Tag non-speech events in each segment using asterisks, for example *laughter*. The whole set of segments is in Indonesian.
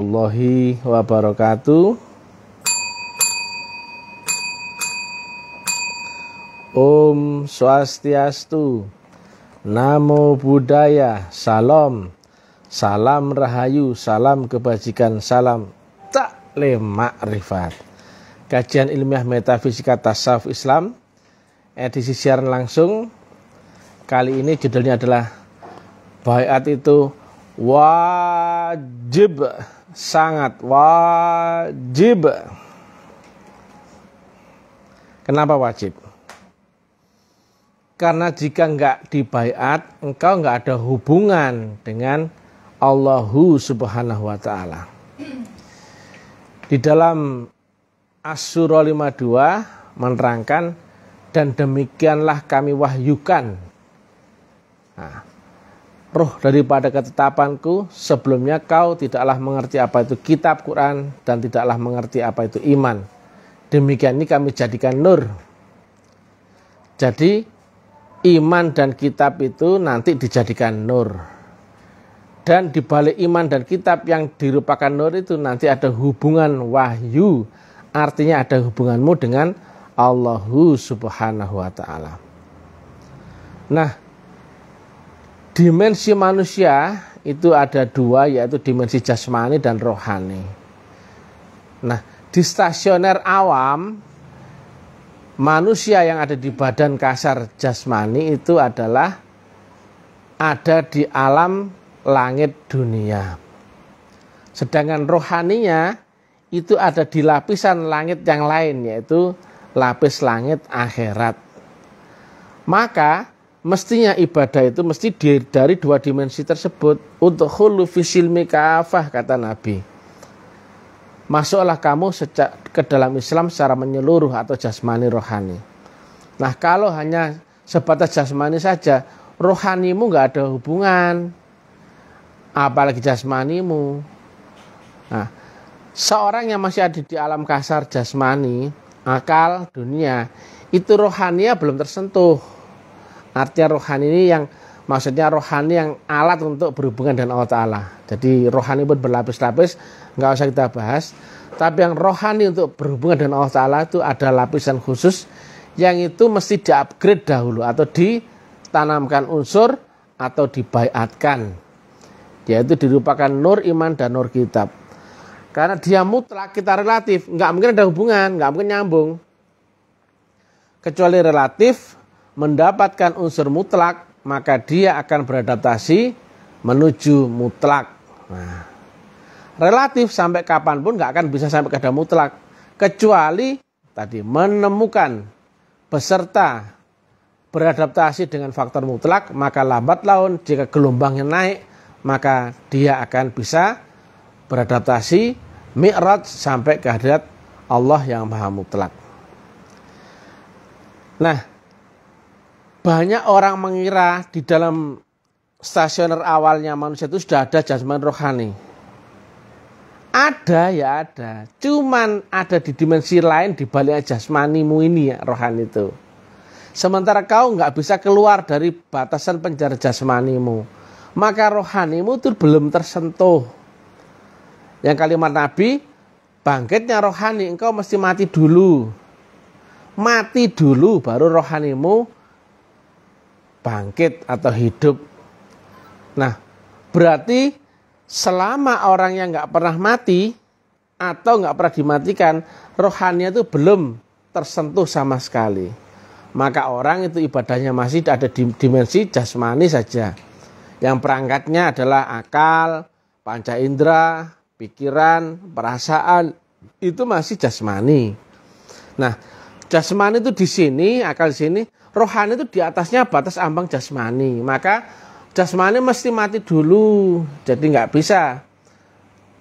warahmatullahi wabarakatuh. Om Swastiastu. Namo Buddhaya. Salam. Salam Rahayu, salam kebajikan, salam taklim makrifat. Kajian ilmiah metafisika tasawuf Islam edisi siaran langsung. Kali ini judulnya adalah Bayat itu wajib sangat wajib. Kenapa wajib? Karena jika enggak dibaiat, engkau enggak ada hubungan dengan Allah Subhanahu wa taala. Di dalam as 52 menerangkan dan demikianlah kami wahyukan. Nah, roh daripada ketetapanku sebelumnya kau tidaklah mengerti apa itu kitab Quran dan tidaklah mengerti apa itu iman. Demikian ini kami jadikan nur. Jadi iman dan kitab itu nanti dijadikan nur. Dan di balik iman dan kitab yang dirupakan nur itu nanti ada hubungan wahyu. Artinya ada hubunganmu dengan Allah subhanahu wa ta'ala. Nah, dimensi manusia itu ada dua yaitu dimensi jasmani dan rohani. Nah, di stasioner awam manusia yang ada di badan kasar jasmani itu adalah ada di alam langit dunia. Sedangkan rohaninya itu ada di lapisan langit yang lain yaitu lapis langit akhirat. Maka mestinya ibadah itu mesti dari dua dimensi tersebut untuk hulu fisil kafah kata Nabi masuklah kamu sejak ke dalam Islam secara menyeluruh atau jasmani rohani nah kalau hanya sebatas jasmani saja rohanimu nggak ada hubungan apalagi jasmanimu nah seorang yang masih ada di alam kasar jasmani akal dunia itu rohania belum tersentuh Artinya rohani ini yang maksudnya rohani yang alat untuk berhubungan dengan Allah Ta'ala. Jadi rohani pun berlapis-lapis, nggak usah kita bahas. Tapi yang rohani untuk berhubungan dengan Allah Ta'ala itu ada lapisan khusus yang itu mesti diupgrade dahulu atau ditanamkan unsur atau dibaiatkan. Yaitu dirupakan nur iman dan nur kitab. Karena dia mutlak, kita relatif. Nggak mungkin ada hubungan, nggak mungkin nyambung. Kecuali relatif, mendapatkan unsur mutlak, maka dia akan beradaptasi menuju mutlak. Nah, relatif sampai kapanpun nggak akan bisa sampai kepada mutlak, kecuali tadi menemukan peserta beradaptasi dengan faktor mutlak, maka lambat laun jika gelombangnya naik, maka dia akan bisa beradaptasi mi'raj sampai kehadirat Allah yang maha mutlak. Nah, banyak orang mengira di dalam stasioner awalnya manusia itu sudah ada jasman rohani. Ada ya ada, cuman ada di dimensi lain di balik jasmanimu ini ya rohani itu. Sementara kau nggak bisa keluar dari batasan penjara jasmanimu, maka rohanimu itu belum tersentuh. Yang kalimat Nabi, bangkitnya rohani engkau mesti mati dulu. Mati dulu baru rohanimu bangkit atau hidup. Nah, berarti selama orang yang nggak pernah mati atau nggak pernah dimatikan, rohannya itu belum tersentuh sama sekali. Maka orang itu ibadahnya masih ada di dimensi jasmani saja. Yang perangkatnya adalah akal, panca indera, pikiran, perasaan, itu masih jasmani. Nah, jasmani itu di sini, akal di sini, rohani itu di atasnya batas ambang jasmani. Maka jasmani mesti mati dulu. Jadi nggak bisa.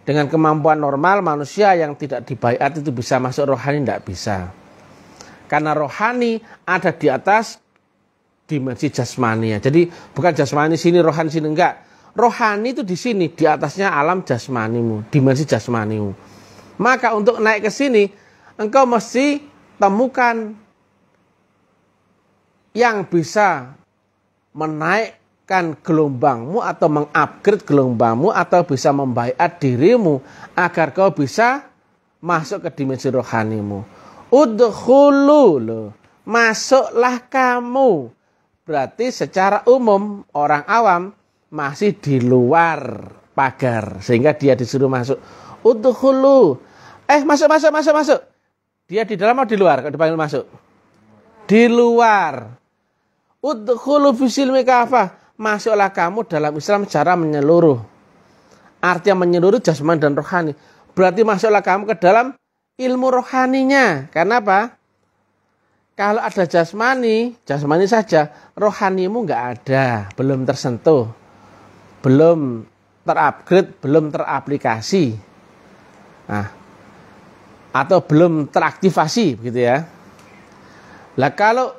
Dengan kemampuan normal manusia yang tidak dibaiat itu bisa masuk rohani, nggak bisa. Karena rohani ada di atas dimensi jasmani ya, Jadi bukan jasmani sini, rohani sini, enggak. Rohani itu di sini, di atasnya alam jasmanimu, dimensi jasmanimu. Maka untuk naik ke sini, engkau mesti temukan yang bisa menaikkan gelombangmu atau mengupgrade gelombangmu atau bisa membaikat dirimu agar kau bisa masuk ke dimensi rohanimu. Udhulu loh, masuklah kamu. Berarti secara umum orang awam masih di luar pagar sehingga dia disuruh masuk. Udhulu, Eh, masuk masuk masuk masuk. Dia di dalam atau di luar kalau dipanggil masuk? Di luar. Udkhulu fisilmi kafah. Masuklah kamu dalam Islam secara menyeluruh. Artinya menyeluruh jasman dan rohani. Berarti masuklah kamu ke dalam ilmu rohaninya. Karena apa? Kalau ada jasmani, jasmani saja, rohanimu nggak ada, belum tersentuh, belum terupgrade, belum teraplikasi, nah, atau belum teraktivasi, begitu ya. Lah kalau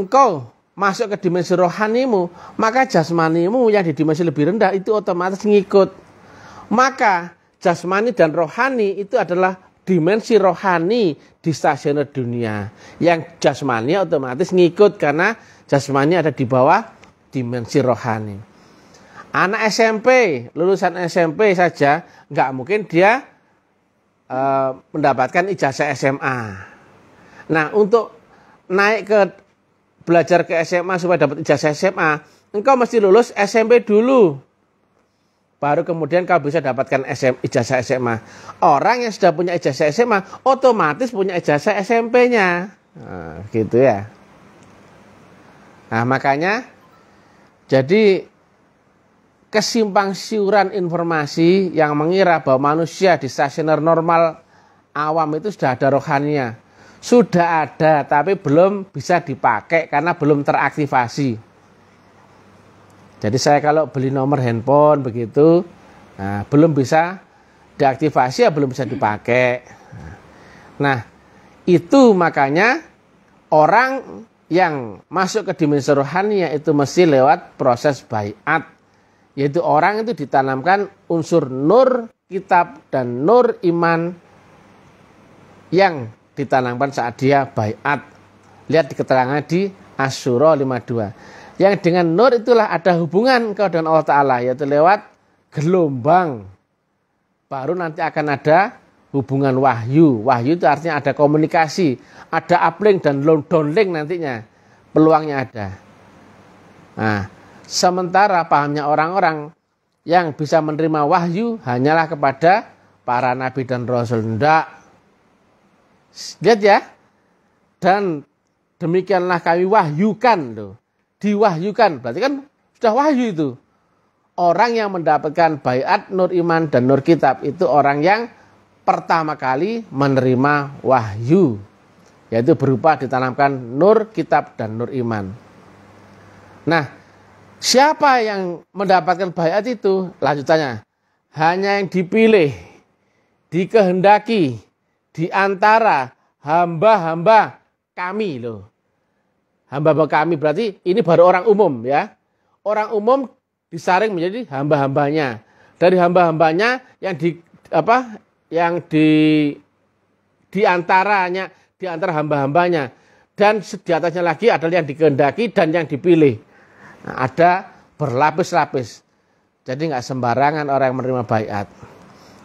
engkau masuk ke dimensi rohanimu, maka jasmanimu yang di dimensi lebih rendah itu otomatis ngikut. Maka jasmani dan rohani itu adalah dimensi rohani di stasiun dunia. Yang jasmani otomatis ngikut karena jasmani ada di bawah dimensi rohani. Anak SMP, lulusan SMP saja, nggak mungkin dia e, mendapatkan ijazah SMA. Nah, untuk naik ke belajar ke SMA supaya dapat ijazah SMA, engkau mesti lulus SMP dulu. Baru kemudian kau bisa dapatkan SM, ijazah SMA. Orang yang sudah punya ijazah SMA, otomatis punya ijazah SMP-nya. Nah, gitu ya. Nah, makanya jadi kesimpang siuran informasi yang mengira bahwa manusia di stasioner normal awam itu sudah ada rohaninya sudah ada tapi belum bisa dipakai karena belum teraktivasi. Jadi saya kalau beli nomor handphone begitu nah, belum bisa diaktivasi ya belum bisa dipakai. Nah, itu makanya orang yang masuk ke dimensi rohani yaitu mesti lewat proses bayat yaitu orang itu ditanamkan unsur nur kitab dan nur iman yang ditanamkan saat dia bayat. Lihat di keterangan di Asyura 52. Yang dengan nur itulah ada hubungan kau dengan Allah Ta'ala. Yaitu lewat gelombang. Baru nanti akan ada hubungan wahyu. Wahyu itu artinya ada komunikasi. Ada uplink dan downlink nantinya. Peluangnya ada. Nah, sementara pahamnya orang-orang yang bisa menerima wahyu hanyalah kepada para nabi dan rasul. Tidak Lihat ya. Dan demikianlah kami wahyukan loh. Diwahyukan. Berarti kan sudah wahyu itu. Orang yang mendapatkan bayat nur iman dan nur kitab itu orang yang pertama kali menerima wahyu. Yaitu berupa ditanamkan nur kitab dan nur iman. Nah, siapa yang mendapatkan bayat itu? Lanjutannya, hanya yang dipilih, dikehendaki, di antara hamba-hamba kami loh. Hamba-hamba kami berarti ini baru orang umum ya. Orang umum disaring menjadi hamba-hambanya. Dari hamba-hambanya yang di apa yang di di antaranya di antara hamba-hambanya dan di atasnya lagi adalah yang dikehendaki dan yang dipilih. Nah, ada berlapis-lapis. Jadi nggak sembarangan orang yang menerima bayat.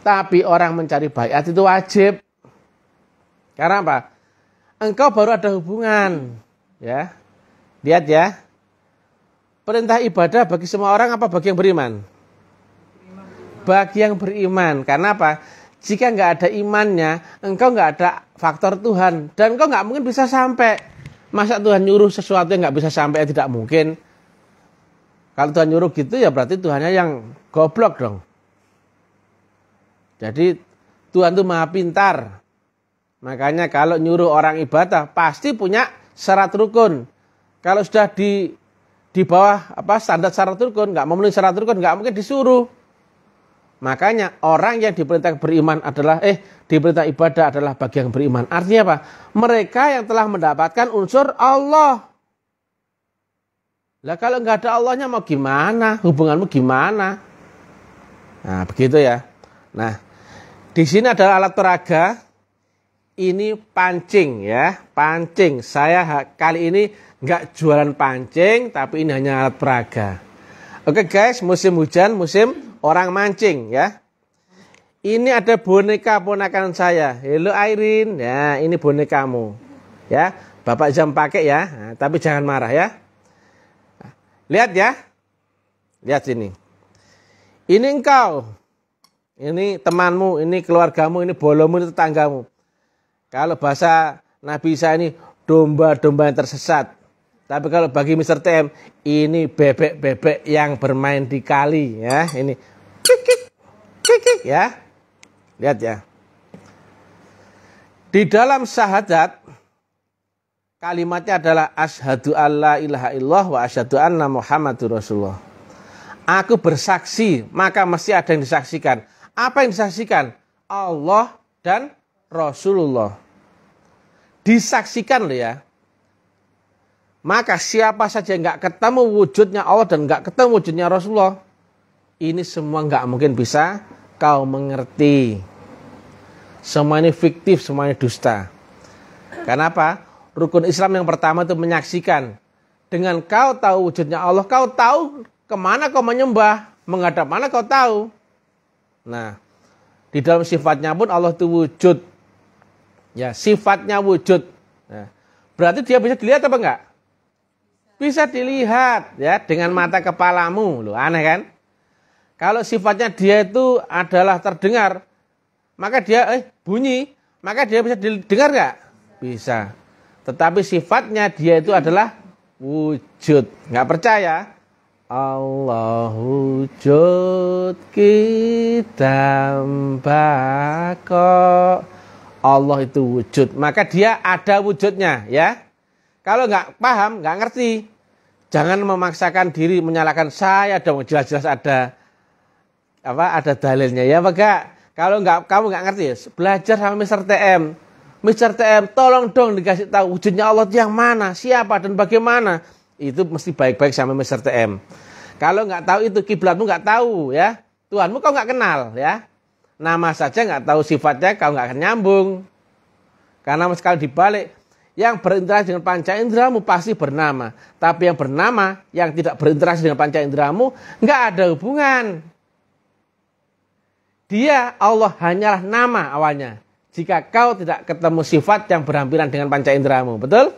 Tapi orang mencari bayat itu wajib. Karena apa? Engkau baru ada hubungan, ya. Lihat ya. Perintah ibadah bagi semua orang apa bagi yang beriman? Bagi yang beriman. Karena apa? Jika nggak ada imannya, engkau nggak ada faktor Tuhan dan engkau nggak mungkin bisa sampai. Masa Tuhan nyuruh sesuatu yang nggak bisa sampai ya tidak mungkin. Kalau Tuhan nyuruh gitu ya berarti Tuhannya yang goblok dong. Jadi Tuhan tuh maha pintar. Makanya kalau nyuruh orang ibadah pasti punya syarat rukun. Kalau sudah di di bawah apa standar syarat rukun, nggak memenuhi syarat rukun, nggak mungkin disuruh. Makanya orang yang diperintah beriman adalah eh diperintah ibadah adalah bagi yang beriman. Artinya apa? Mereka yang telah mendapatkan unsur Allah. Lah kalau nggak ada Allahnya mau gimana? Hubunganmu gimana? Nah begitu ya. Nah di sini adalah alat peraga ini pancing ya, pancing. Saya kali ini nggak jualan pancing, tapi ini hanya alat peraga. Oke guys, musim hujan, musim orang mancing ya. Ini ada boneka ponakan saya. Hello Airin, ya ini bonekamu. Ya, bapak jam pakai ya, nah, tapi jangan marah ya. Lihat ya, lihat sini. Ini engkau, ini temanmu, ini keluargamu, ini bolomu, ini tetanggamu kalau bahasa Nabi Isa ini domba-domba yang tersesat. Tapi kalau bagi Mr. TM ini bebek-bebek yang bermain di kali ya. Ini kikik kikik ya. Lihat ya. Di dalam syahadat kalimatnya adalah asyhadu alla ilaha illallah wa asyhadu anna muhammadur rasulullah. Aku bersaksi, maka mesti ada yang disaksikan. Apa yang disaksikan? Allah dan Rasulullah. Disaksikan loh ya. Maka siapa saja nggak ketemu wujudnya Allah dan nggak ketemu wujudnya Rasulullah, ini semua nggak mungkin bisa kau mengerti. Semua ini fiktif, semua ini dusta. Kenapa? Rukun Islam yang pertama itu menyaksikan. Dengan kau tahu wujudnya Allah, kau tahu kemana kau menyembah, menghadap mana kau tahu. Nah, di dalam sifatnya pun Allah itu wujud. Ya, sifatnya wujud. ya. berarti dia bisa dilihat apa enggak? Bisa dilihat ya dengan mata kepalamu. Loh, aneh kan? Kalau sifatnya dia itu adalah terdengar, maka dia eh bunyi, maka dia bisa didengar enggak? Bisa. Tetapi sifatnya dia itu adalah wujud. Enggak percaya? Allah wujud kita bako Allah itu wujud. Maka dia ada wujudnya ya. Kalau nggak paham, nggak ngerti. Jangan memaksakan diri menyalahkan saya dong. Jelas-jelas ada apa ada dalilnya ya maka kalau nggak kamu nggak ngerti belajar sama Mr. TM. Mr. TM tolong dong dikasih tahu wujudnya Allah yang mana, siapa dan bagaimana. Itu mesti baik-baik sama Mr. TM. Kalau nggak tahu itu kiblatmu nggak tahu ya. Tuhanmu kau nggak kenal ya. Nama saja nggak tahu sifatnya kau nggak akan nyambung. Karena sekali dibalik, yang berinteraksi dengan panca indramu pasti bernama. Tapi yang bernama, yang tidak berinteraksi dengan panca indramu, nggak ada hubungan. Dia Allah hanyalah nama awalnya. Jika kau tidak ketemu sifat yang berhampiran dengan panca indramu, betul?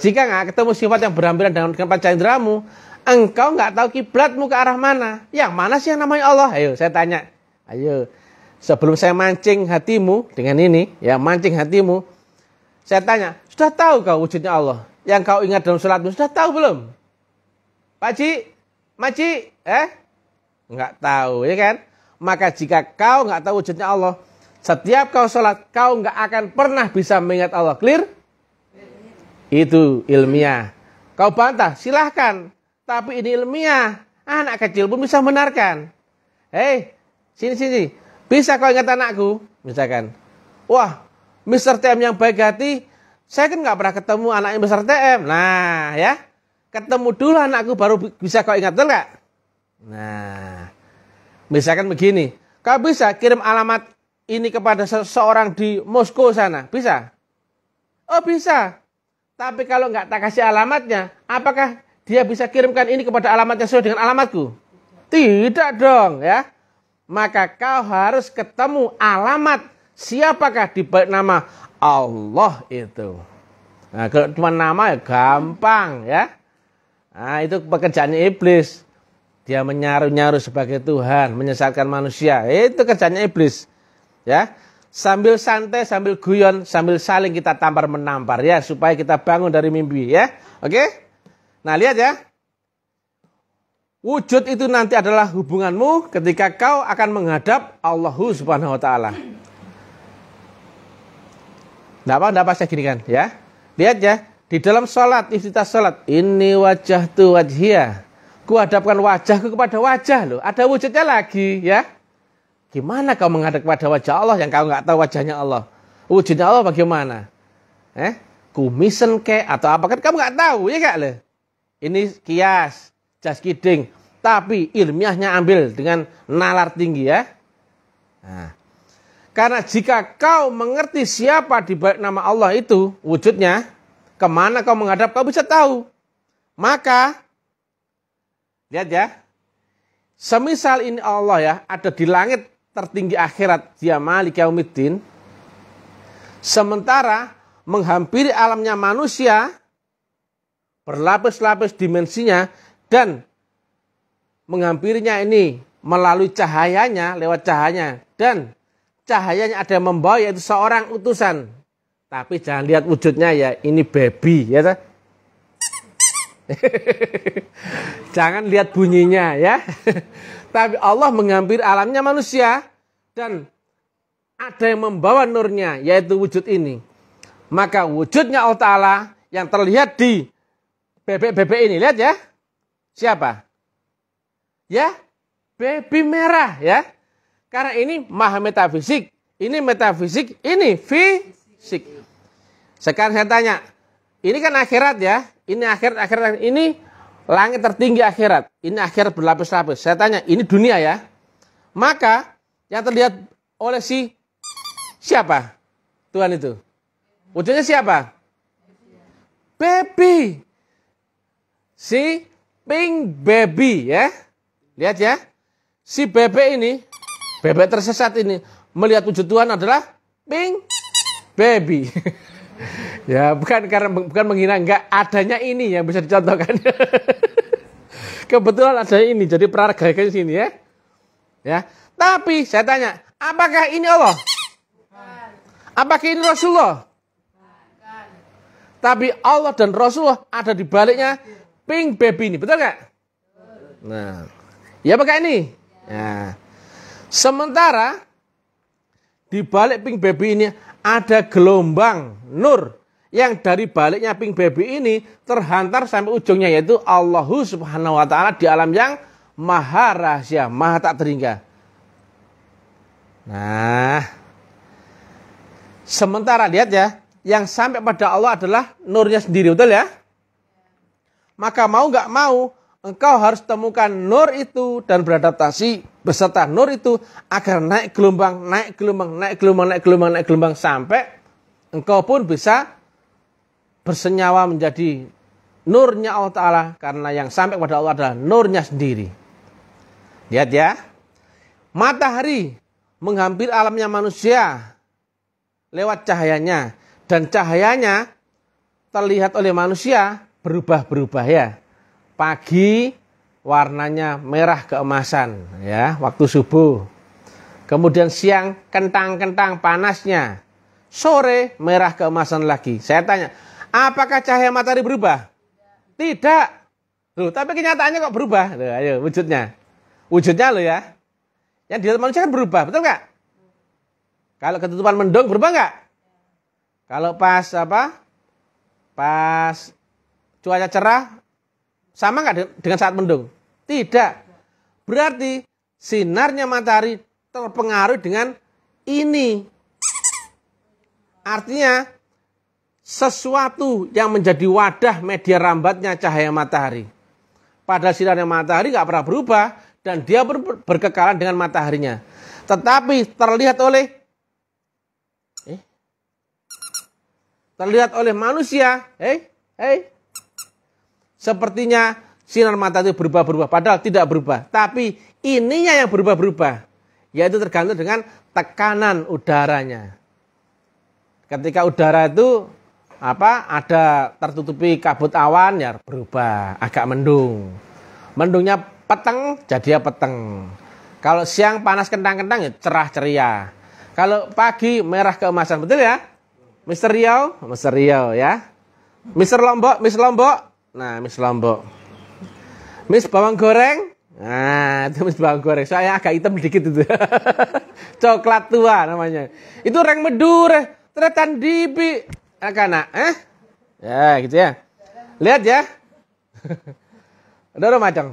Jika nggak ketemu sifat yang berhampiran dengan, dengan panca indramu, engkau nggak tahu kiblatmu ke arah mana. Yang mana sih yang namanya Allah? Ayo, saya tanya. Ayo, sebelum saya mancing hatimu dengan ini, ya mancing hatimu, saya tanya, sudah tahu kau wujudnya Allah? Yang kau ingat dalam sholatmu, sudah tahu belum? Pak Maci, eh? Enggak tahu, ya kan? Maka jika kau enggak tahu wujudnya Allah, setiap kau sholat, kau enggak akan pernah bisa mengingat Allah. Clear? Itu ilmiah. Kau bantah, silahkan. Tapi ini ilmiah. Anak kecil pun bisa benarkan. Hei, sini-sini bisa kau ingat anakku? Misalkan. Wah, Mr. TM yang baik hati, saya kan nggak pernah ketemu anaknya Mr. TM. Nah, ya. Ketemu dulu anakku baru bisa kau ingat nggak? Nah, misalkan begini. Kau bisa kirim alamat ini kepada seseorang di Moskow sana? Bisa? Oh, bisa. Tapi kalau nggak tak kasih alamatnya, apakah dia bisa kirimkan ini kepada alamatnya sesuai dengan alamatku? Tidak dong, ya maka kau harus ketemu alamat siapakah di balik nama Allah itu. Nah, kalau cuma nama ya gampang ya. Nah, itu pekerjaannya iblis. Dia menyaru-nyaru sebagai Tuhan, menyesatkan manusia. Itu kerjanya iblis. Ya. Sambil santai, sambil guyon, sambil saling kita tampar menampar ya supaya kita bangun dari mimpi ya. Oke? Nah, lihat ya. Wujud itu nanti adalah hubunganmu ketika kau akan menghadap Allah Subhanahu wa taala. Enggak apa, apa saya gini kan, ya. Lihat ya, di dalam salat, iftitah salat, ini wajah tu Ku hadapkan wajahku kepada wajah loh. Ada wujudnya lagi, ya. Gimana kau menghadap kepada wajah Allah yang kau nggak tahu wajahnya Allah? Wujudnya Allah bagaimana? Eh, kumisen ke atau apa kan kamu nggak tahu ya enggak loh. Ini kias, just kidding tapi ilmiahnya ambil dengan nalar tinggi ya. Nah, karena jika kau mengerti siapa di balik nama Allah itu wujudnya, kemana kau menghadap, kau bisa tahu. Maka, lihat ya, semisal ini Allah ya, ada di langit tertinggi akhirat, dia malik yaumiddin, sementara menghampiri alamnya manusia, berlapis-lapis dimensinya, dan menghampirinya ini melalui cahayanya, lewat cahayanya. Dan cahayanya ada yang membawa yaitu seorang utusan. Tapi jangan lihat wujudnya ya, ini baby ya. *laughs* jangan lihat bunyinya ya. *laughs* Tapi Allah menghampiri alamnya manusia dan ada yang membawa nurnya yaitu wujud ini. Maka wujudnya Allah Ta'ala yang terlihat di bebek-bebek ini. Lihat ya. Siapa? ya baby merah ya. Karena ini maha metafisik, ini metafisik, ini fisik. Sekarang saya tanya, ini kan akhirat ya, ini akhirat akhirat ini langit tertinggi akhirat, ini akhirat berlapis-lapis. Saya tanya, ini dunia ya. Maka yang terlihat oleh si siapa? Tuhan itu. Wujudnya siapa? Baby. Si pink baby ya Lihat ya. Si bebek ini, bebek tersesat ini melihat wujud Tuhan adalah ping baby. *laughs* ya, bukan karena bukan menghina enggak adanya ini yang bisa dicontohkan. *laughs* Kebetulan ada ini jadi perharganya sini ya. Ya. Tapi saya tanya, apakah ini Allah? Bukan. Apakah ini Rasulullah? Bukan. Tapi Allah dan Rasulullah ada di baliknya pink baby ini, betul nggak? Nah. Iya ya pakai ini. Nah. Sementara di balik pink baby ini ada gelombang nur yang dari baliknya pink baby ini terhantar sampai ujungnya yaitu Allah Subhanahu wa taala di alam yang maha rahasia, maha tak terhingga. Nah, sementara lihat ya, yang sampai pada Allah adalah nurnya sendiri, betul ya? Maka mau nggak mau, engkau harus temukan nur itu dan beradaptasi beserta nur itu agar naik gelombang, naik gelombang, naik gelombang, naik gelombang, naik gelombang sampai engkau pun bisa bersenyawa menjadi nurnya Allah Ta'ala karena yang sampai kepada Allah adalah nurnya sendiri. Lihat ya, matahari menghampiri alamnya manusia lewat cahayanya dan cahayanya terlihat oleh manusia berubah-berubah ya pagi warnanya merah keemasan ya waktu subuh. Kemudian siang kentang-kentang panasnya. Sore merah keemasan lagi. Saya tanya, apakah cahaya matahari berubah? Tidak. Loh, tapi kenyataannya kok berubah? Loh, ayo wujudnya. Wujudnya loh ya. Yang dilihat manusia kan berubah, betul nggak? Kalau ketutupan mendung berubah nggak? Kalau pas apa? Pas cuaca cerah sama nggak dengan saat mendung? Tidak. Berarti sinarnya matahari terpengaruh dengan ini. Artinya sesuatu yang menjadi wadah media rambatnya cahaya matahari. Padahal sinarnya matahari nggak pernah berubah dan dia ber berkekalan dengan mataharinya. Tetapi terlihat oleh eh, terlihat oleh manusia, eh, eh, Sepertinya sinar mata itu berubah-berubah, padahal tidak berubah. Tapi ininya yang berubah-berubah, yaitu tergantung dengan tekanan udaranya. Ketika udara itu apa ada tertutupi kabut awan ya berubah agak mendung. Mendungnya peteng jadi ya peteng. Kalau siang panas kentang-kentang ya cerah ceria. Kalau pagi merah keemasan betul ya? Mister Riau, Mister Riau ya. Mister Lombok, Mister Lombok Nah, Miss Lombok. Miss bawang goreng. Nah, itu Miss bawang goreng. Soalnya agak hitam sedikit itu. *laughs* Coklat tua namanya. Itu reng medure, tretan dibi. Anak-anak, eh? Ya, gitu ya. Lihat ya. *laughs* Dorong macam.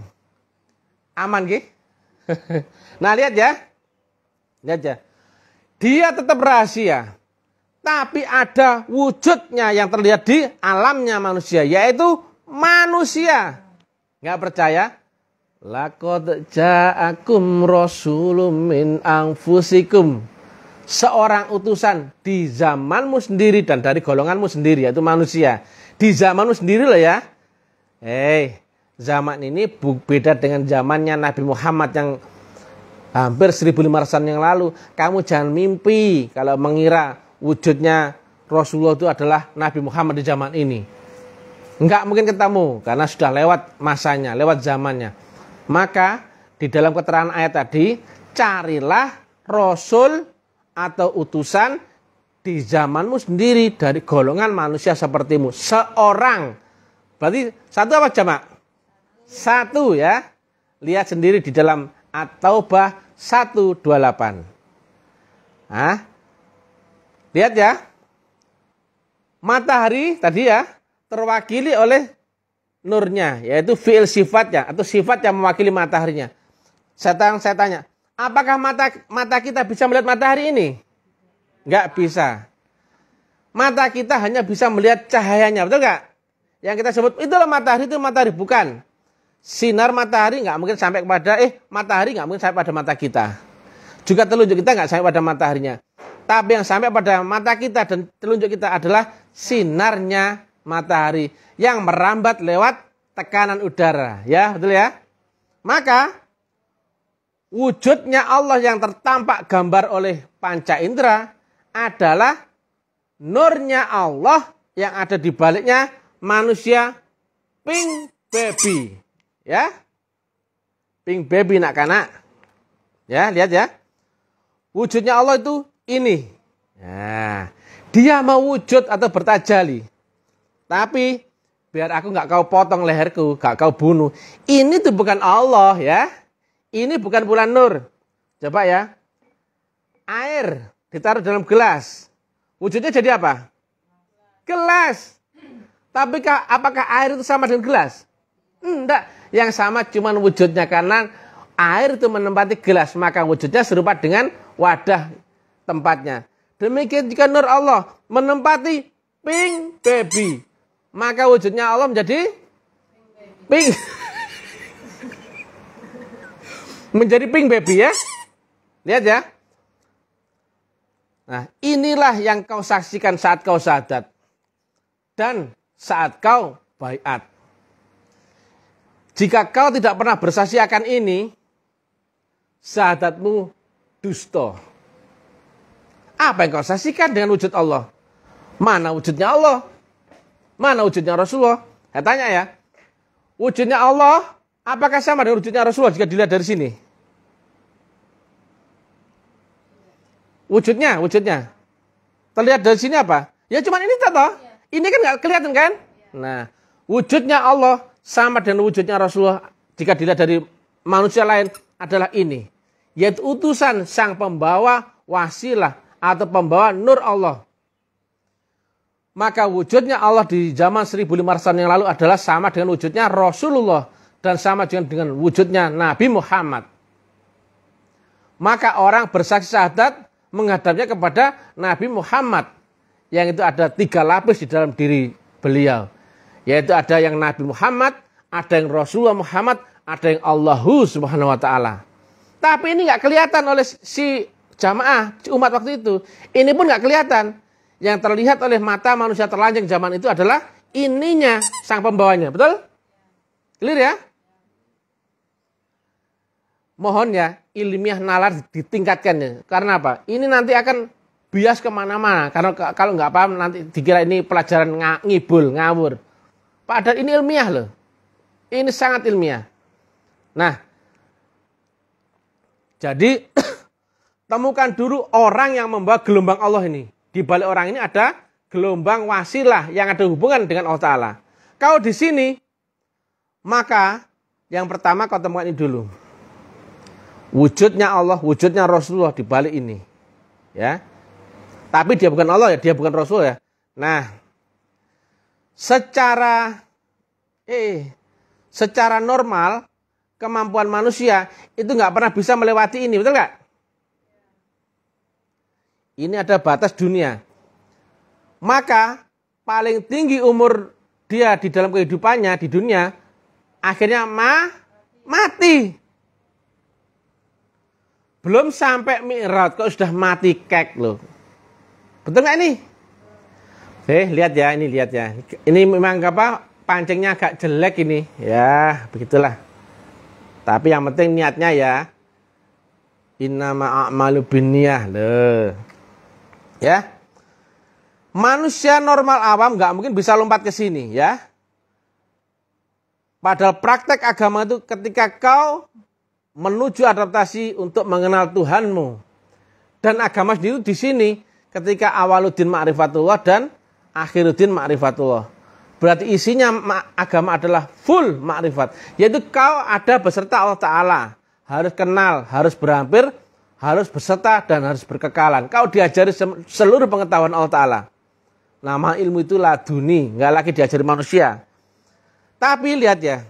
Aman, Ki. *laughs* nah, lihat ya. Lihat ya. Dia tetap rahasia tapi ada wujudnya yang terlihat di alamnya manusia yaitu manusia. Nggak percaya? Lakot ja'akum rasulum min fusikum. Seorang utusan di zamanmu sendiri dan dari golonganmu sendiri yaitu manusia. Di zamanmu sendiri loh ya. hey, eh, zaman ini beda dengan zamannya Nabi Muhammad yang hampir 1500 tahun yang lalu. Kamu jangan mimpi kalau mengira wujudnya Rasulullah itu adalah Nabi Muhammad di zaman ini. Enggak mungkin ketemu karena sudah lewat masanya, lewat zamannya. Maka di dalam keterangan ayat tadi, carilah rasul atau utusan di zamanmu sendiri dari golongan manusia sepertimu, seorang. Berarti satu apa jamak? Satu ya. Lihat sendiri di dalam At-Taubah 128. Hah? Lihat ya. Matahari tadi ya terwakili oleh nurnya, yaitu fiil sifatnya atau sifat yang mewakili mataharinya. Saya tanya, saya tanya apakah mata mata kita bisa melihat matahari ini? Enggak bisa. Mata kita hanya bisa melihat cahayanya, betul enggak? Yang kita sebut itulah matahari itu matahari bukan sinar matahari nggak mungkin sampai kepada eh matahari nggak mungkin sampai pada mata kita. Juga telunjuk kita nggak sampai pada mataharinya. Tapi yang sampai pada mata kita dan telunjuk kita adalah sinarnya matahari yang merambat lewat tekanan udara, ya, betul ya? Maka wujudnya Allah yang tertampak gambar oleh panca indera adalah nurnya Allah yang ada di baliknya manusia pink baby. Ya. Pink baby nak kanak. Ya, lihat ya. Wujudnya Allah itu ini. Nah, dia mewujud atau bertajali. Tapi biar aku nggak kau potong leherku, nggak kau bunuh. Ini tuh bukan Allah ya. Ini bukan bulan nur. Coba ya. Air ditaruh dalam gelas. Wujudnya jadi apa? Gelas. Tapi apakah air itu sama dengan gelas? Enggak. Yang sama cuma wujudnya karena air itu menempati gelas. Maka wujudnya serupa dengan wadah tempatnya. Demikian jika nur Allah menempati pink baby maka wujudnya Allah menjadi pink. *laughs* menjadi pink baby ya. Lihat ya. Nah, inilah yang kau saksikan saat kau sadat dan saat kau baiat. Jika kau tidak pernah bersaksi akan ini, sahadatmu dusto. Apa yang kau saksikan dengan wujud Allah? Mana wujudnya Allah? Mana wujudnya Rasulullah? Saya tanya ya. Wujudnya Allah apakah sama dengan wujudnya Rasulullah jika dilihat dari sini? Wujudnya, wujudnya. Terlihat dari sini apa? Ya cuman ini toh. Iya. Ini kan nggak kelihatan kan? Iya. Nah, wujudnya Allah sama dengan wujudnya Rasulullah jika dilihat dari manusia lain adalah ini. Yaitu utusan sang pembawa wasilah atau pembawa nur Allah maka wujudnya Allah di zaman 1500 tahun yang lalu adalah sama dengan wujudnya Rasulullah dan sama dengan, dengan wujudnya Nabi Muhammad. Maka orang bersaksi syahadat menghadapnya kepada Nabi Muhammad yang itu ada tiga lapis di dalam diri beliau. Yaitu ada yang Nabi Muhammad, ada yang Rasulullah Muhammad, ada yang Allahu Subhanahu wa taala. Tapi ini nggak kelihatan oleh si jamaah si umat waktu itu. Ini pun nggak kelihatan yang terlihat oleh mata manusia terlanjang zaman itu adalah ininya sang pembawanya. Betul? Clear ya? Mohon ya, ilmiah nalar ditingkatkan ya. Karena apa? Ini nanti akan bias kemana-mana. Karena kalau nggak paham nanti dikira ini pelajaran ng ngibul, ngawur. Padahal ini ilmiah loh. Ini sangat ilmiah. Nah, jadi *clears throat* temukan dulu orang yang membawa gelombang Allah ini. Di balik orang ini ada gelombang wasilah yang ada hubungan dengan Allah Ta'ala. Kalau di sini, maka yang pertama kau temukan ini dulu. Wujudnya Allah, wujudnya Rasulullah di balik ini. Ya. Tapi dia bukan Allah ya, dia bukan Rasul ya. Nah, secara eh secara normal kemampuan manusia itu nggak pernah bisa melewati ini, betul nggak? Ini ada batas dunia. Maka paling tinggi umur dia di dalam kehidupannya di dunia akhirnya ma mati. Belum sampai mi'raj kok sudah mati kek loh. Betul nggak ini? Eh, lihat ya, ini lihat ya. Ini memang apa? Pancingnya agak jelek ini. Ya, begitulah. Tapi yang penting niatnya ya. Inna malu biniyah. Loh. Ya. Manusia normal awam nggak mungkin bisa lompat ke sini ya. Padahal praktek agama itu ketika kau menuju adaptasi untuk mengenal Tuhanmu. Dan agama sendiri di sini ketika awaluddin ma'rifatullah dan akhiruddin ma'rifatullah. Berarti isinya agama adalah full ma'rifat. Yaitu kau ada beserta Allah Ta'ala. Harus kenal, harus berhampir, harus beserta dan harus berkekalan. Kau diajari seluruh pengetahuan Allah Ta'ala. Nama ilmu itu laduni, nggak lagi diajari manusia. Tapi lihat ya,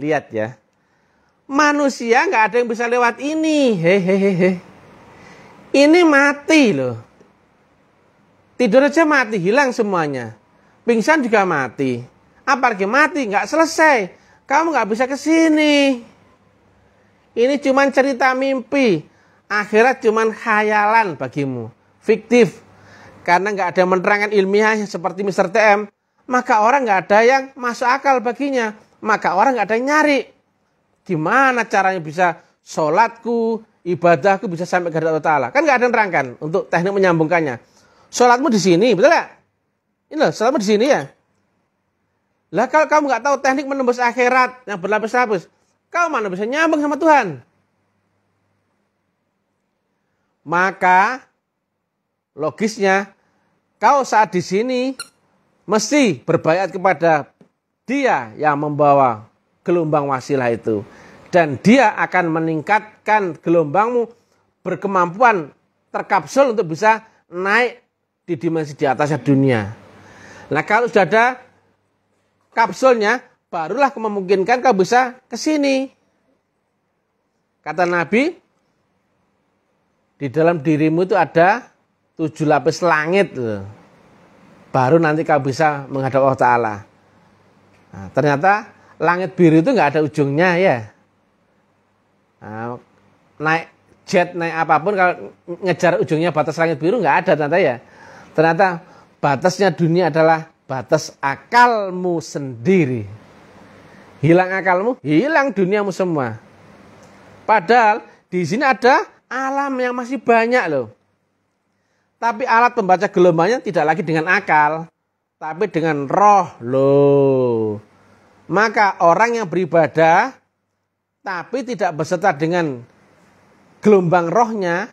lihat ya, manusia nggak ada yang bisa lewat ini. Hehehe. Ini mati loh. Tidur aja mati, hilang semuanya. Pingsan juga mati. Apa lagi mati, nggak selesai. Kamu nggak bisa kesini. Ini cuma cerita mimpi akhirat cuman khayalan bagimu, fiktif. Karena nggak ada menerangkan ilmiah seperti Mr. TM, maka orang nggak ada yang masuk akal baginya. Maka orang nggak ada yang nyari. Gimana caranya bisa sholatku, ibadahku bisa sampai ke Allah Ta'ala. Kan nggak ada yang nerangkan untuk teknik menyambungkannya. Sholatmu di sini, betul nggak? Ini loh, sholatmu di sini ya. Lah kalau kamu nggak tahu teknik menembus akhirat yang berlapis-lapis, kau mana bisa nyambung sama Tuhan? maka logisnya kau saat di sini mesti berbayat kepada dia yang membawa gelombang wasilah itu dan dia akan meningkatkan gelombangmu berkemampuan terkapsul untuk bisa naik di dimensi di atasnya dunia. Nah kalau sudah ada kapsulnya, barulah memungkinkan kau bisa ke sini. Kata Nabi, di dalam dirimu itu ada tujuh lapis langit loh. Gitu. baru nanti kau bisa menghadap Allah Ta'ala nah, ternyata langit biru itu nggak ada ujungnya ya nah, naik jet naik apapun kalau ngejar ujungnya batas langit biru nggak ada ternyata ya ternyata batasnya dunia adalah batas akalmu sendiri hilang akalmu hilang duniamu semua padahal di sini ada alam yang masih banyak loh. Tapi alat pembaca gelombangnya tidak lagi dengan akal, tapi dengan roh loh. Maka orang yang beribadah tapi tidak beserta dengan gelombang rohnya,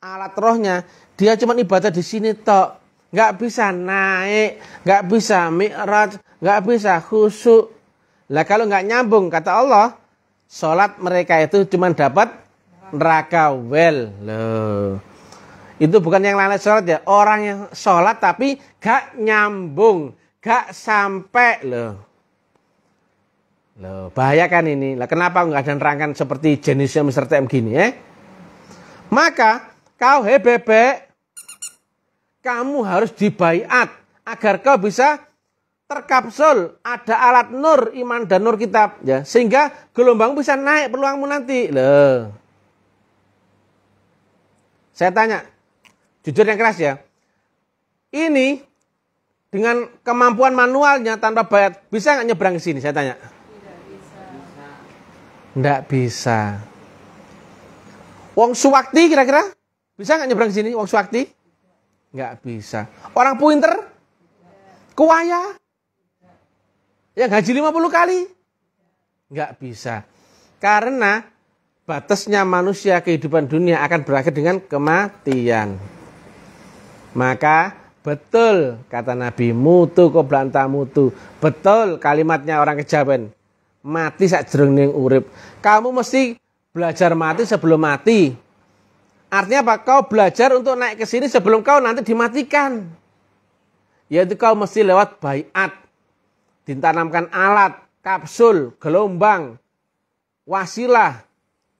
alat rohnya, dia cuma ibadah di sini tok. Nggak bisa naik, nggak bisa mi'raj, nggak bisa khusyuk. Lah kalau nggak nyambung, kata Allah, sholat mereka itu cuma dapat neraka well loh itu bukan yang lalai sholat ya orang yang sholat tapi gak nyambung gak sampai loh loh bahaya kan ini lah kenapa nggak ada nerangkan seperti jenisnya Mr. TM gini ya eh? maka kau hei kamu harus dibaiat agar kau bisa terkapsul ada alat nur iman dan nur kitab ya sehingga gelombang bisa naik peluangmu nanti loh saya tanya, jujur yang keras ya, ini dengan kemampuan manualnya tanpa bayar, bisa nggak nyebrang ke sini? Saya tanya. Tidak bisa. Nggak bisa. Wong Suwakti kira-kira bisa nggak nyebrang ke sini? Wong Suwakti? Nggak bisa. Orang Puinter? Kuaya? Yang haji 50 kali? Nggak bisa. Karena batasnya manusia kehidupan dunia akan berakhir dengan kematian. Maka betul kata Nabi mutu koblanta mutu. Betul kalimatnya orang kejawen. Mati sak ning urip. Kamu mesti belajar mati sebelum mati. Artinya apa? Kau belajar untuk naik ke sini sebelum kau nanti dimatikan. Yaitu kau mesti lewat bayat. Ditanamkan alat, kapsul, gelombang, wasilah,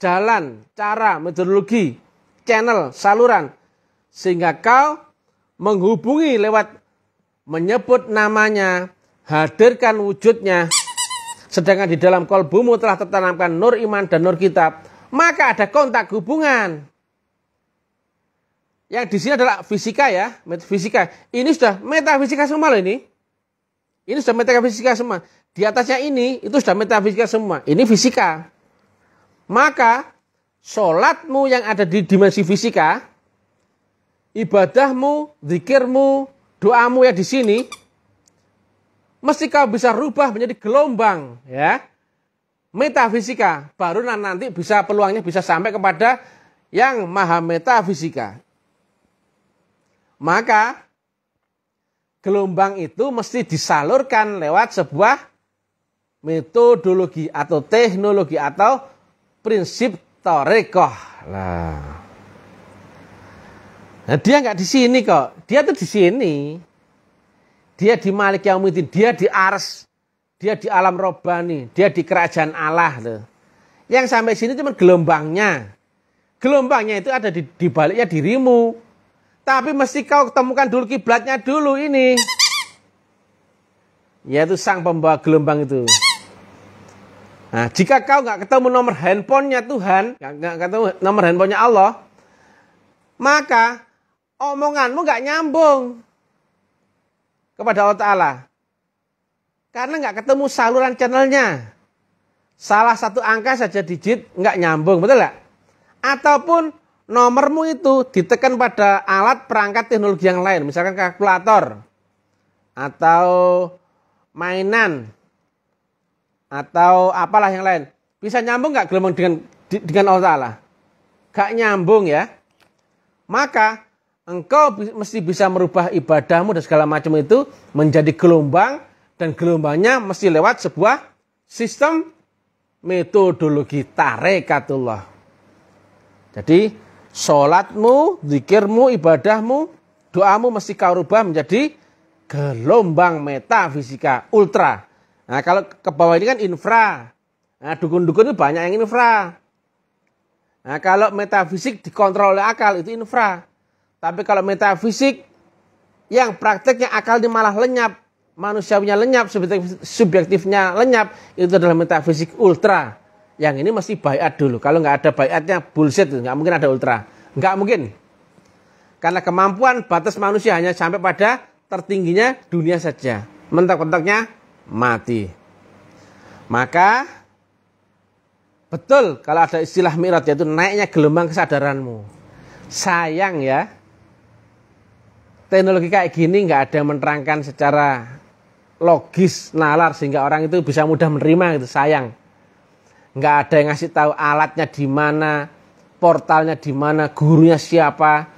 jalan, cara, metodologi, channel, saluran. Sehingga kau menghubungi lewat menyebut namanya, hadirkan wujudnya. Sedangkan di dalam kolbumu telah tertanamkan nur iman dan nur kitab. Maka ada kontak hubungan. Yang di sini adalah fisika ya, metafisika. Ini sudah metafisika semua loh ini. Ini sudah metafisika semua. Di atasnya ini, itu sudah metafisika semua. Ini fisika. Maka sholatmu yang ada di dimensi fisika, ibadahmu, zikirmu, doamu ya di sini, mesti kau bisa rubah menjadi gelombang ya metafisika baru nanti bisa peluangnya bisa sampai kepada yang maha metafisika maka gelombang itu mesti disalurkan lewat sebuah metodologi atau teknologi atau prinsip torekoh. Nah. nah dia nggak di sini kok. Dia tuh di sini. Dia di Malik Yaumiddin, dia di Ars, dia di alam robani, dia di kerajaan Allah tuh. Yang sampai sini cuma gelombangnya. Gelombangnya itu ada di, di baliknya dirimu. Tapi mesti kau temukan dulu kiblatnya dulu ini. Yaitu sang pembawa gelombang itu. Nah, jika kau nggak ketemu nomor handphonenya Tuhan, nggak ketemu nomor handphonenya Allah, maka omonganmu nggak nyambung kepada Allah Ta'ala. Karena nggak ketemu saluran channelnya. Salah satu angka saja digit nggak nyambung, betul nggak? Ataupun nomormu itu ditekan pada alat perangkat teknologi yang lain, misalkan kalkulator atau mainan atau apalah yang lain. Bisa nyambung nggak gelombang dengan dengan Allah Ta'ala? Gak nyambung ya. Maka engkau mesti bisa merubah ibadahmu dan segala macam itu menjadi gelombang dan gelombangnya mesti lewat sebuah sistem metodologi tarekatullah. Jadi sholatmu, zikirmu, ibadahmu, doamu mesti kau rubah menjadi gelombang metafisika ultra Nah, kalau ke bawah ini kan infra. Nah, dukun-dukun itu banyak yang infra. Nah, kalau metafisik dikontrol oleh akal itu infra. Tapi kalau metafisik yang prakteknya ini malah lenyap, manusiawinya lenyap, subjektif, subjektifnya lenyap, itu adalah metafisik ultra. Yang ini mesti bayat dulu. Kalau nggak ada bayatnya bullshit, nggak mungkin ada ultra. Nggak mungkin. Karena kemampuan batas manusia hanya sampai pada tertingginya dunia saja. Mentok-mentoknya mati. Maka betul kalau ada istilah mirat yaitu naiknya gelombang kesadaranmu. Sayang ya, teknologi kayak gini nggak ada yang menerangkan secara logis nalar sehingga orang itu bisa mudah menerima gitu sayang nggak ada yang ngasih tahu alatnya di mana portalnya di mana gurunya siapa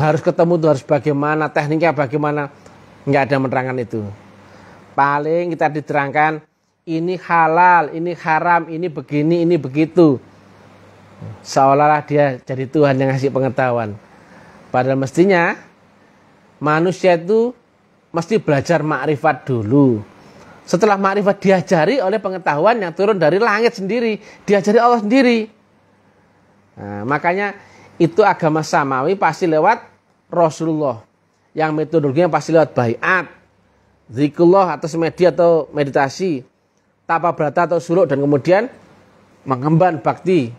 harus ketemu tuh harus bagaimana tekniknya bagaimana nggak ada menerangkan itu paling kita diterangkan ini halal, ini haram, ini begini, ini begitu. Seolah-olah dia jadi Tuhan yang ngasih pengetahuan. Padahal mestinya manusia itu mesti belajar makrifat dulu. Setelah makrifat diajari oleh pengetahuan yang turun dari langit sendiri, diajari Allah sendiri. Nah, makanya itu agama samawi pasti lewat Rasulullah. Yang metodologinya pasti lewat bayat zikullah atau semedi atau meditasi, tapa berata atau suluk dan kemudian mengemban bakti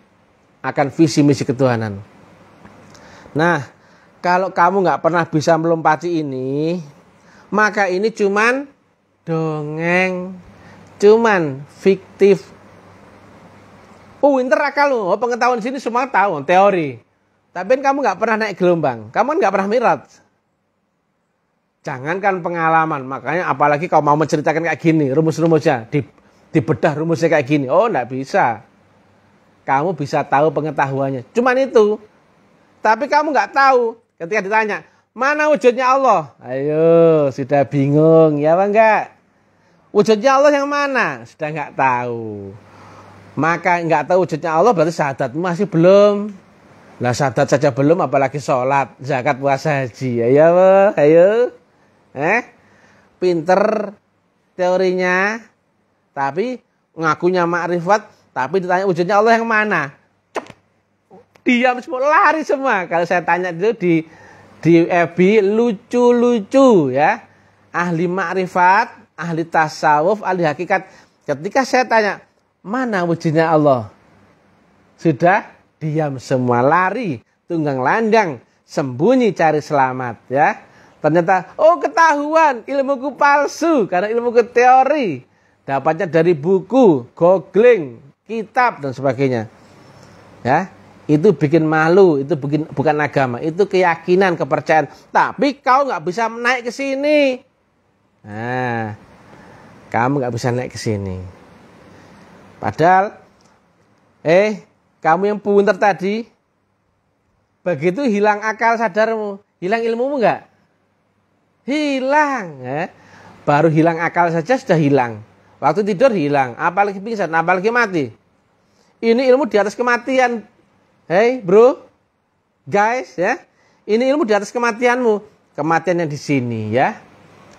akan visi misi ketuhanan. Nah, kalau kamu nggak pernah bisa melompati ini, maka ini cuman dongeng, cuman fiktif. Uh, oh, winter akal lo, pengetahuan sini semua tahu teori. Tapi kan kamu nggak pernah naik gelombang, kamu kan nggak pernah mirat. Jangankan pengalaman, makanya apalagi kau mau menceritakan kayak gini, rumus-rumusnya, di, bedah rumusnya kayak gini. Oh, enggak bisa. Kamu bisa tahu pengetahuannya. Cuman itu. Tapi kamu nggak tahu ketika ditanya, mana wujudnya Allah? Ayo, sudah bingung, ya apa enggak? Wujudnya Allah yang mana? Sudah nggak tahu. Maka nggak tahu wujudnya Allah berarti syahadat masih belum. Lah syahadat saja belum apalagi sholat, zakat, puasa, haji. Ayo, ayo eh pinter teorinya tapi ngakunya makrifat tapi ditanya wujudnya Allah yang mana Cep, diam semua lari semua kalau saya tanya itu di di FB lucu-lucu ya ahli makrifat ahli tasawuf ahli hakikat ketika saya tanya mana wujudnya Allah sudah diam semua lari tunggang landang sembunyi cari selamat ya Ternyata, oh ketahuan, ilmuku palsu karena ilmuku teori. Dapatnya dari buku, googling, kitab dan sebagainya. Ya, itu bikin malu, itu bikin, bukan agama, itu keyakinan, kepercayaan. Tapi kau nggak bisa naik ke sini. Nah, kamu nggak bisa naik ke sini. Padahal, eh, kamu yang punter tadi, begitu hilang akal sadarmu, hilang ilmumu nggak? hilang ya. baru hilang akal saja sudah hilang waktu tidur hilang apalagi pingsan apalagi mati ini ilmu di atas kematian hey bro guys ya ini ilmu di atas kematianmu kematian yang di sini ya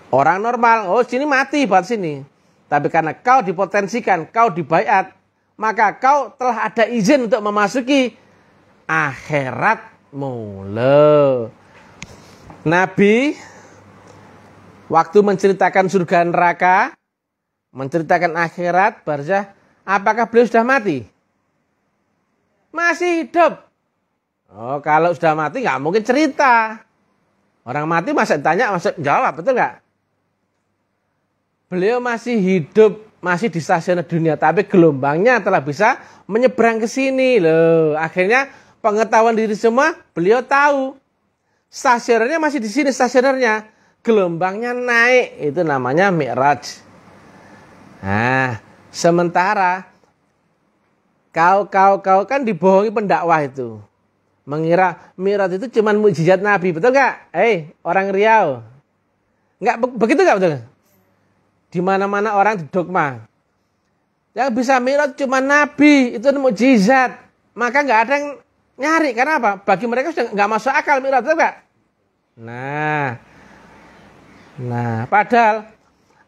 orang normal oh sini mati buat sini tapi karena kau dipotensikan kau dibaiat maka kau telah ada izin untuk memasuki akhirat le Nabi Waktu menceritakan surga neraka, menceritakan akhirat, barzah, apakah beliau sudah mati? Masih hidup. Oh, kalau sudah mati nggak mungkin cerita. Orang mati masa ditanya, masa jawab, betul nggak? Beliau masih hidup, masih di stasiun dunia, tapi gelombangnya telah bisa menyeberang ke sini loh. Akhirnya pengetahuan diri semua beliau tahu. stasiunnya masih di sini stasiunnya gelombangnya naik itu namanya mi'raj. Nah, sementara kau kau kau kan dibohongi pendakwah itu. Mengira mi'raj itu cuman mujizat Nabi, betul nggak? Eh, hey, orang Riau. Nggak begitu nggak betul? Di mana-mana orang dogma. Yang bisa mi'raj cuma Nabi, itu mujizat. Maka nggak ada yang nyari karena apa? Bagi mereka sudah nggak masuk akal mi'raj, betul nggak? Nah, Nah, padahal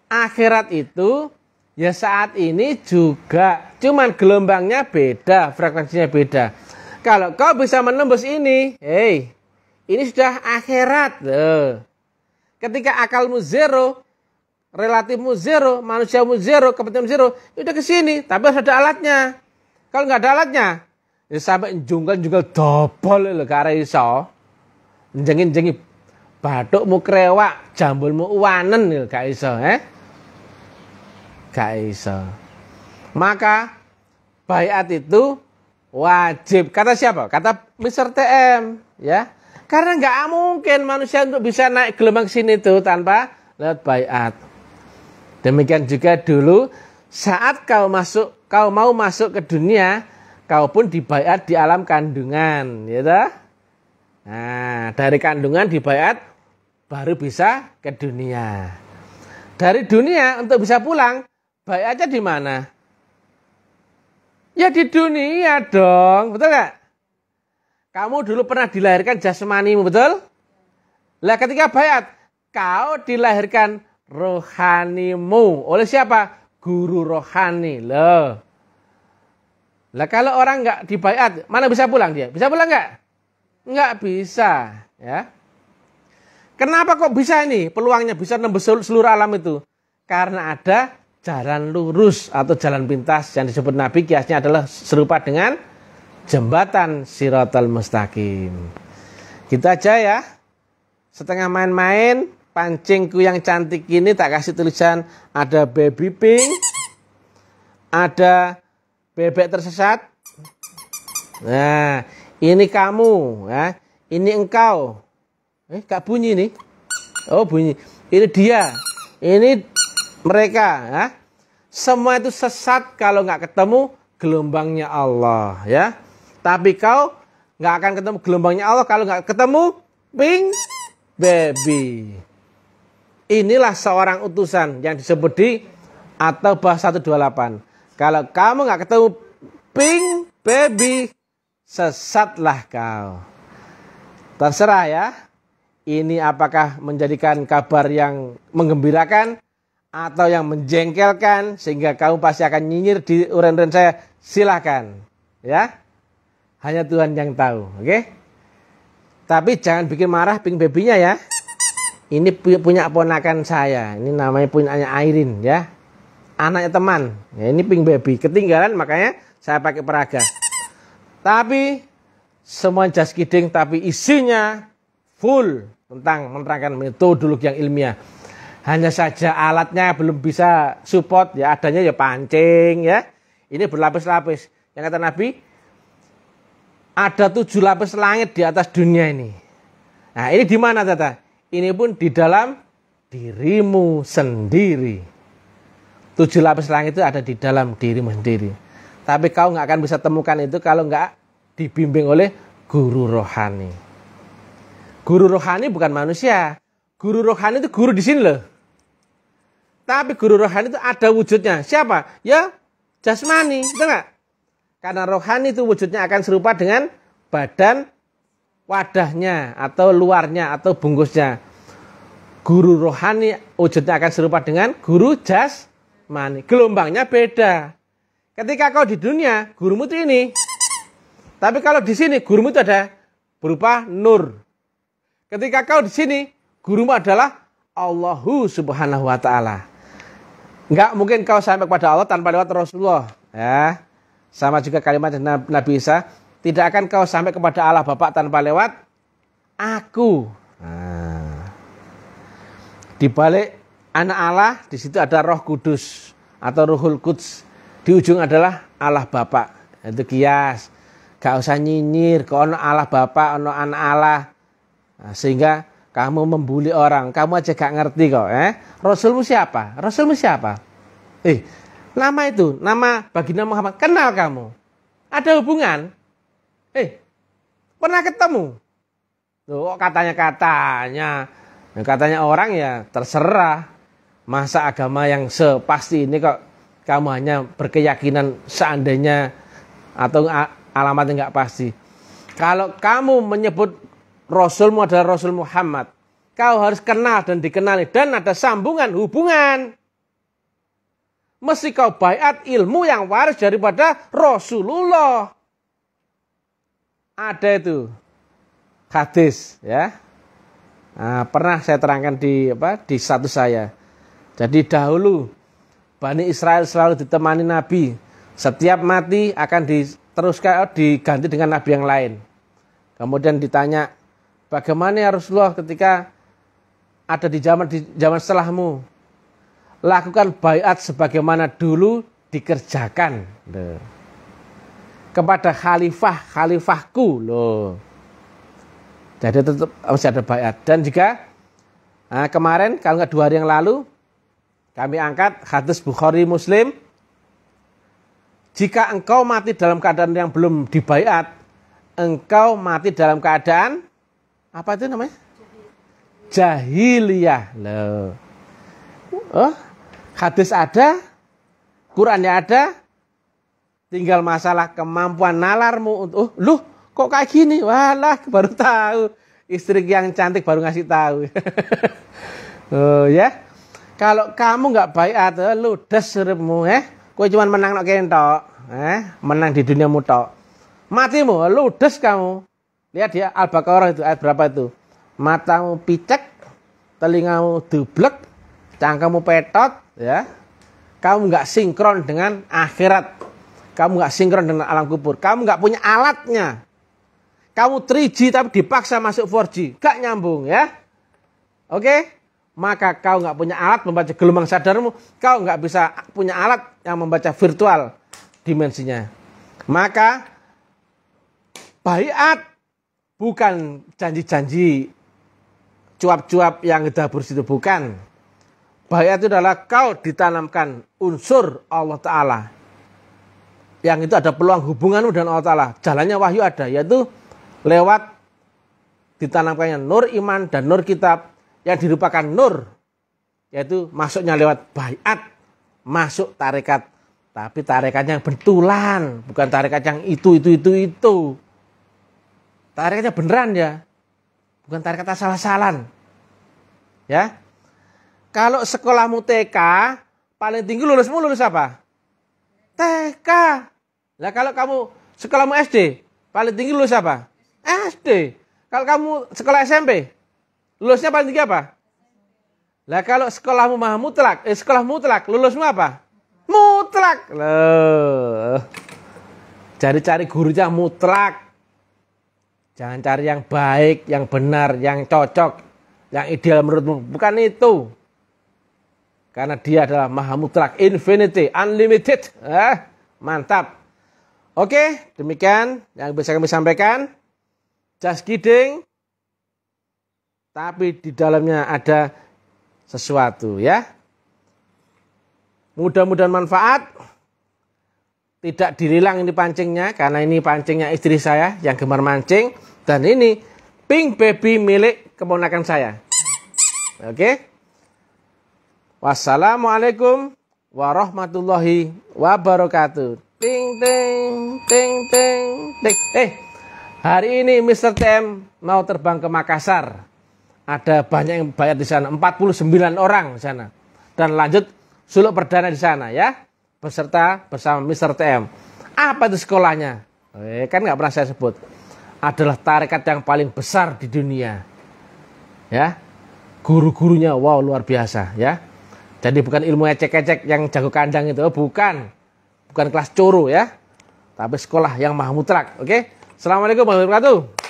akhirat itu ya saat ini juga cuman gelombangnya beda, frekuensinya beda. Kalau kau bisa menembus ini, hey, ini sudah akhirat. Loh. Ketika akalmu zero, relatifmu zero, manusiamu zero, kepentingan zero, udah ke sini, tapi harus ada alatnya. Kalau nggak ada alatnya, ya sampai junggal-junggal double loh, gak iso. Jengin-jengin bathukmu krewak, jambulmu uwanen ya, gak iso, eh? Gak iso. Maka bayat itu wajib. Kata siapa? Kata Mr. TM, ya. Karena nggak mungkin manusia untuk bisa naik gelombang sini tuh tanpa lewat bayat. Demikian juga dulu saat kau masuk kau mau masuk ke dunia, kau pun dibayat di alam kandungan, ya gitu? Nah, dari kandungan dibayat baru bisa ke dunia. Dari dunia untuk bisa pulang, baik aja di mana? Ya di dunia dong, betul nggak? Kamu dulu pernah dilahirkan jasmanimu, betul? Lah ketika bayat, kau dilahirkan rohanimu. Oleh siapa? Guru rohani. Loh. Lah kalau orang nggak dibayat, mana bisa pulang dia? Bisa pulang nggak? Nggak bisa. Ya. Kenapa kok bisa ini peluangnya bisa nembus seluruh alam itu? Karena ada jalan lurus atau jalan pintas yang disebut Nabi kiasnya adalah serupa dengan jembatan Sirotal Mustaqim. Kita gitu aja ya. Setengah main-main, pancingku yang cantik ini tak kasih tulisan ada baby pink, ada bebek tersesat. Nah, ini kamu, ya. Ini engkau. Eh, gak bunyi nih. Oh, bunyi. Ini dia. Ini mereka. Ya. Semua itu sesat kalau nggak ketemu gelombangnya Allah. ya. Tapi kau nggak akan ketemu gelombangnya Allah kalau nggak ketemu ping Baby. Inilah seorang utusan yang disebut di atau bah 128. Kalau kamu nggak ketemu ping Baby, sesatlah kau. Terserah ya ini apakah menjadikan kabar yang menggembirakan atau yang menjengkelkan sehingga kamu pasti akan nyinyir di uren-uren saya silakan ya hanya Tuhan yang tahu oke okay? tapi jangan bikin marah pink babynya ya ini punya ponakan saya ini namanya punya Airin ya anaknya teman ya, ini pink baby ketinggalan makanya saya pakai peraga tapi semua jas kiding tapi isinya full tentang menerangkan metodologi yang ilmiah. Hanya saja alatnya belum bisa support ya adanya ya pancing ya. Ini berlapis-lapis. Yang kata Nabi ada tujuh lapis langit di atas dunia ini. Nah ini di mana tata? Ini pun di dalam dirimu sendiri. Tujuh lapis langit itu ada di dalam dirimu sendiri. Tapi kau nggak akan bisa temukan itu kalau nggak dibimbing oleh guru rohani. Guru rohani bukan manusia. Guru rohani itu guru di sini loh. Tapi guru rohani itu ada wujudnya. Siapa? Ya jasmani, Itu enggak? Karena rohani itu wujudnya akan serupa dengan badan wadahnya atau luarnya atau bungkusnya. Guru rohani wujudnya akan serupa dengan guru jasmani. Gelombangnya beda. Ketika kau di dunia, gurumu itu ini. Tapi kalau di sini, gurumu itu ada berupa nur. Ketika kau di sini, gurumu adalah Allahu Subhanahu wa taala. Enggak mungkin kau sampai kepada Allah tanpa lewat Rasulullah, ya. Sama juga kalimat Nabi Isa, tidak akan kau sampai kepada Allah Bapak tanpa lewat aku. Nah. Di balik anak Allah di situ ada Roh Kudus atau Ruhul Quds. Di ujung adalah Allah Bapak. Itu kias. Gak usah nyinyir, kok ono Allah Bapa, ono anak Allah. Nah, sehingga kamu membuli orang, kamu aja gak ngerti kok. Eh? Rasulmu siapa? Rasulmu siapa? Eh, nama itu, nama baginda Muhammad. Kenal kamu? Ada hubungan? Eh, pernah ketemu? Tuh, katanya-katanya. Nah, katanya orang ya terserah. Masa agama yang sepasti ini kok kamu hanya berkeyakinan seandainya atau alamatnya nggak pasti. Kalau kamu menyebut Rasulmu adalah Rasul Muhammad. Kau harus kenal dan dikenali. Dan ada sambungan, hubungan. Mesti kau bayat ilmu yang waris daripada Rasulullah. Ada itu. Hadis ya. Nah, pernah saya terangkan di apa di satu saya. Jadi dahulu Bani Israel selalu ditemani Nabi. Setiap mati akan diteruskan diganti dengan Nabi yang lain. Kemudian ditanya Bagaimana ya Rasulullah ketika ada di zaman di zaman setelahmu? Lakukan bayat sebagaimana dulu dikerjakan. Loh. Kepada khalifah, khalifahku loh. Jadi tetap masih ada bayat. Dan jika nah, kemarin kalau nggak dua hari yang lalu kami angkat hadis Bukhari Muslim jika engkau mati dalam keadaan yang belum dibayat engkau mati dalam keadaan apa itu namanya? Jahiliyah. Loh. Oh, hadis ada, Qurannya ada, tinggal masalah kemampuan nalarmu untuk, oh, loh kok kayak gini? Walah, baru tahu. Istri yang cantik baru ngasih tahu. *laughs* oh ya. Kalau kamu nggak baik atau ah, lu desermu ya. Eh? Kue cuma menang nok kentok, eh, menang di dunia mutok. Matimu, ludes kamu. Lihat dia Al-Baqarah itu ayat berapa itu? Matamu picek, telingamu dublek, cangkamu petot, ya. Kamu nggak sinkron dengan akhirat. Kamu nggak sinkron dengan alam kubur. Kamu nggak punya alatnya. Kamu 3G tapi dipaksa masuk 4G. Gak nyambung ya. Oke? Maka kau nggak punya alat membaca gelombang sadarmu. Kau nggak bisa punya alat yang membaca virtual dimensinya. Maka bayat Bukan janji-janji cuap-cuap yang kita bersitu bukan. Bahaya itu adalah kau ditanamkan unsur Allah Ta'ala. Yang itu ada peluang hubunganmu dengan Allah Ta'ala. Jalannya wahyu ada, yaitu lewat ditanamkannya nur iman dan nur kitab yang dirupakan nur. Yaitu masuknya lewat bayat, masuk tarekat. Tapi tarekatnya yang betulan, bukan tarekat yang itu, itu, itu, itu. Tarikatnya beneran ya. Bukan tarikat salah asalan Ya. Kalau sekolahmu TK, paling tinggi lulusmu lulus apa? TK. Lah kalau kamu sekolahmu SD, paling tinggi lulus apa? SD. Kalau kamu sekolah SMP, lulusnya paling tinggi apa? Lah kalau sekolahmu mah mutlak, eh sekolah mutlak, lulusmu apa? Mutlak. Loh. Cari-cari gurunya mutlak. Jangan cari yang baik, yang benar, yang cocok, yang ideal menurutmu. Bukan itu. Karena dia adalah maha mutlak, infinity, unlimited. Eh, mantap. Oke, demikian yang bisa kami sampaikan. Just kidding. Tapi di dalamnya ada sesuatu ya. Mudah-mudahan manfaat. Tidak dirilang ini pancingnya karena ini pancingnya istri saya yang gemar mancing. Dan ini pink baby milik keponakan saya. Oke. Okay? Wassalamualaikum warahmatullahi wabarakatuh. Ting ting ting ting ting. Eh, hari ini Mr. TM mau terbang ke Makassar. Ada banyak yang bayar di sana, 49 orang di sana. Dan lanjut suluk perdana di sana ya, peserta bersama Mr. TM. Apa itu sekolahnya? Eh, kan nggak pernah saya sebut adalah tarekat yang paling besar di dunia. Ya. Guru-gurunya wow luar biasa ya. Jadi bukan ilmu ecek-ecek yang jago kandang itu, oh, bukan. Bukan kelas coro ya. Tapi sekolah yang maha mutlak, oke? Okay? Assalamualaikum warahmatullahi wabarakatuh.